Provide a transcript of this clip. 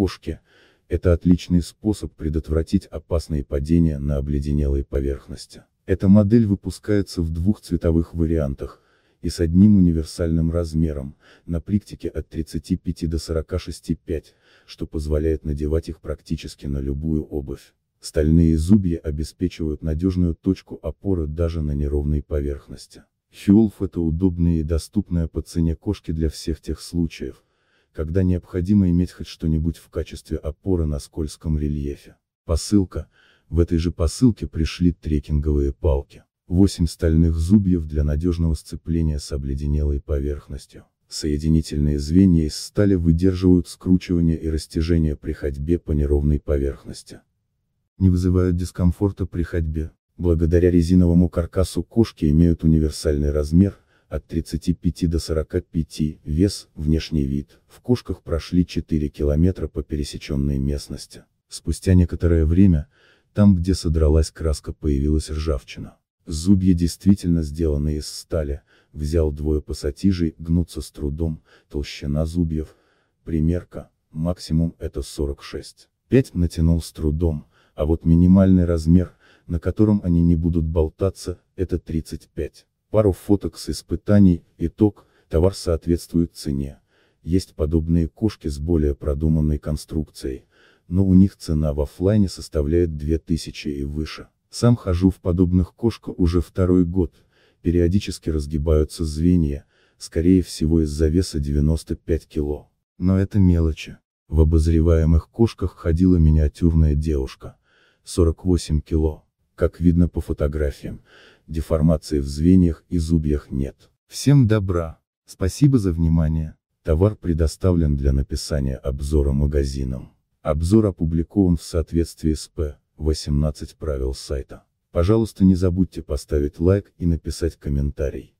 кошки, это отличный способ предотвратить опасные падения на обледенелой поверхности. Эта модель выпускается в двух цветовых вариантах, и с одним универсальным размером, на приктике от 35 до 46,5, что позволяет надевать их практически на любую обувь. Стальные зубья обеспечивают надежную точку опоры даже на неровной поверхности. Хиолф это удобная и доступная по цене кошки для всех тех случаев, когда необходимо иметь хоть что-нибудь в качестве опоры на скользком рельефе. Посылка, в этой же посылке пришли трекинговые палки. Восемь стальных зубьев для надежного сцепления с обледенелой поверхностью. Соединительные звенья из стали выдерживают скручивание и растяжение при ходьбе по неровной поверхности. Не вызывают дискомфорта при ходьбе. Благодаря резиновому каркасу кошки имеют универсальный размер, от 35 до 45, вес, внешний вид, в кошках прошли 4 километра по пересеченной местности. Спустя некоторое время, там где содралась краска появилась ржавчина. Зубья действительно сделаны из стали, взял двое пассатижей, гнутся с трудом, толщина зубьев, примерка, максимум это 46. 5 натянул с трудом, а вот минимальный размер, на котором они не будут болтаться, это 35 пару фоток с испытаний, итог, товар соответствует цене. Есть подобные кошки с более продуманной конструкцией, но у них цена в офлайне составляет 2000 и выше. Сам хожу в подобных кошка уже второй год, периодически разгибаются звенья, скорее всего из-за веса 95 кило. Но это мелочи. В обозреваемых кошках ходила миниатюрная девушка, 48 кило как видно по фотографиям, деформации в звеньях и зубьях нет. Всем добра. Спасибо за внимание. Товар предоставлен для написания обзора магазином. Обзор опубликован в соответствии с П. 18 правил сайта. Пожалуйста не забудьте поставить лайк и написать комментарий.